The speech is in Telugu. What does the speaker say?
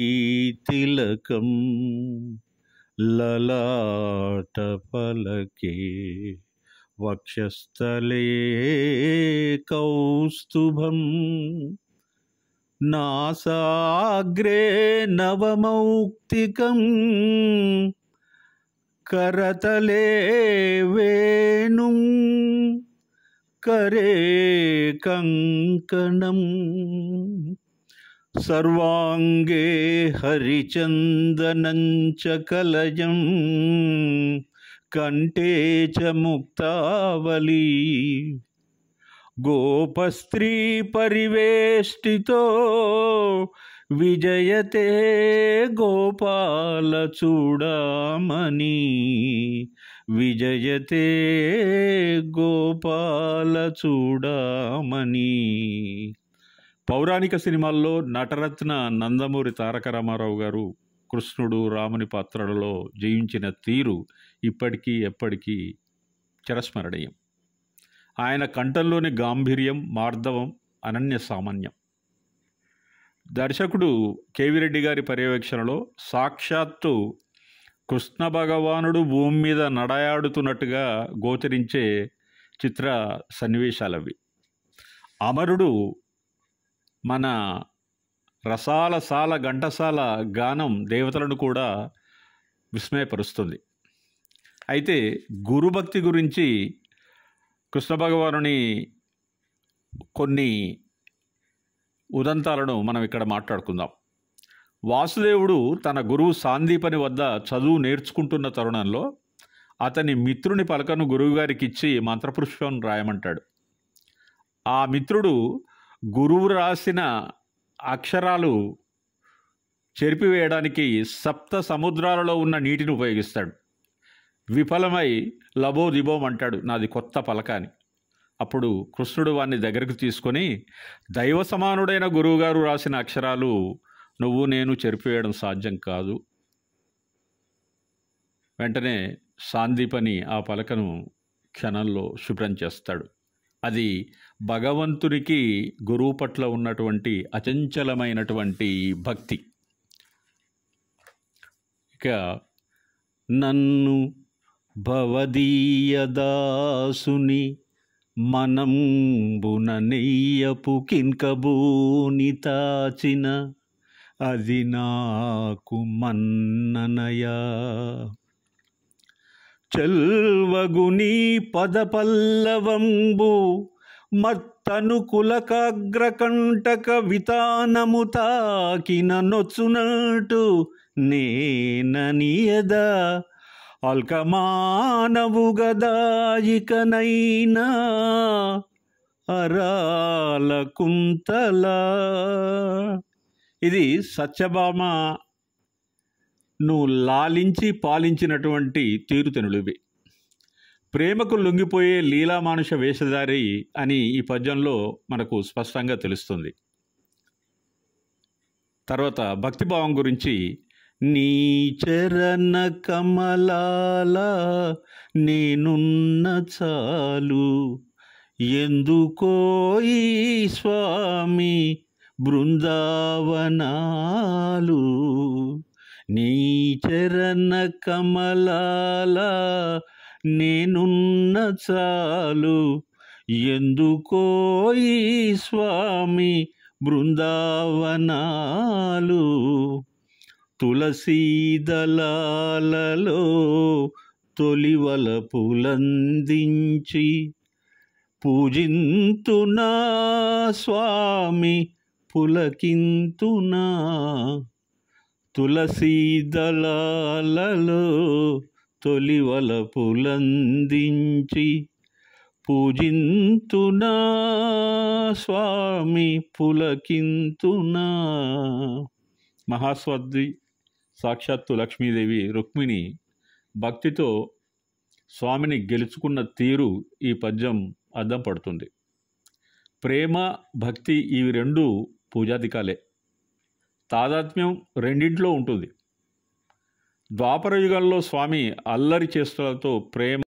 तिलकं ललाटपलके वक्षस्थले कौस्तुभं नासाग्रे नवमौक्तिकं करतले वेणुं करे कङ्कणम् సర్వాంగే హరిచందనంచ కలయం కంఠే చ ముక్తావళి గోపస్త్రీ పరివేష్టితో విజయతే గోపాల చూడమని విజయతే గోపాల గోపాలచూడామణి పౌరాణిక సినిమాల్లో నటరత్న నందమూరి తారక రామారావు గారు కృష్ణుడు రాముని పాత్రలలో జయించిన తీరు ఇప్పటికీ ఎప్పటికీ చిరస్మరణీయం ఆయన కంఠంలోని గాంభీర్యం మార్ధవం అనన్య సామాన్యం దర్శకుడు కేవిరెడ్డి గారి పర్యవేక్షణలో సాక్షాత్తు కృష్ణ భగవానుడు భూమి మీద నడయాడుతున్నట్టుగా గోచరించే చిత్ర సన్నివేశాలవి అమరుడు మన రసాల సాల ఘంటసాల గానం దేవతలను కూడా విస్మయపరుస్తుంది అయితే గురుభక్తి గురించి కృష్ణ భగవానుని కొన్ని ఉదంతాలను మనం ఇక్కడ మాట్లాడుకుందాం వాసుదేవుడు తన గురువు సాందీపని వద్ద చదువు నేర్చుకుంటున్న తరుణంలో అతని మిత్రుని పలకను గురువుగారికి ఇచ్చి మంత్రపుష్పం రాయమంటాడు ఆ మిత్రుడు గురువు రాసిన అక్షరాలు చెరిపివేయడానికి సప్త సముద్రాలలో ఉన్న నీటిని ఉపయోగిస్తాడు విఫలమై లబోదిబోం అంటాడు నాది కొత్త పలకాని అప్పుడు కృష్ణుడు వాణ్ణి దగ్గరకు తీసుకొని దైవ సమానుడైన గురువుగారు రాసిన అక్షరాలు నువ్వు నేను చెరిపివేయడం సాధ్యం కాదు వెంటనే సాందీపని ఆ పలకను క్షణంలో శుభ్రం చేస్తాడు అది భగవంతునికి గురువు పట్ల ఉన్నటువంటి అచంచలమైనటువంటి భక్తి ఇక నన్ను భవదీయదాసుని మనంబున నెయ్యపు కింకబూని తాచిన అది నాకు మన్ననయా చెల్వగుని పదపల్లవంబు మత్తనుకులకాగ్రకంటక వితానము తాకిన నొచ్చునటు అల్కమానవు గదాయికనైనా అరాల కుంతలా ఇది సత్యభామ నువ్వు లాలించి పాలించినటువంటి తీరుతెనులువి ప్రేమకు లొంగిపోయే లీలామానుష వేషధారి అని ఈ పద్యంలో మనకు స్పష్టంగా తెలుస్తుంది తర్వాత భక్తిభావం గురించి నీ చరణ కమలాల నేనున్న చాలు ఎందుకోయి స్వామి బృందావనాలు నీ చరణ కమలాల నేనున్న చాలు ఎందుకోయి స్వామి బృందావనాలు తులసీదలాలలో తొలివల పులందించి పూజింతునా స్వామి పులకింతునా తులసీదళాలలో తొలివల పులందించి పూజింతునా స్వామి పులకింతునా మహాస్వద్ది సాక్షాత్తు లక్ష్మీదేవి రుక్మిణి భక్తితో స్వామిని గెలుచుకున్న తీరు ఈ పద్యం అద్దం పడుతుంది ప్రేమ భక్తి ఇవి రెండు పూజాధికాలే తాదాత్మ్యం రెండింట్లో ఉంటుంది ద్వాపర యుగంలో స్వామి అల్లరి చేస్తులతో ప్రేమ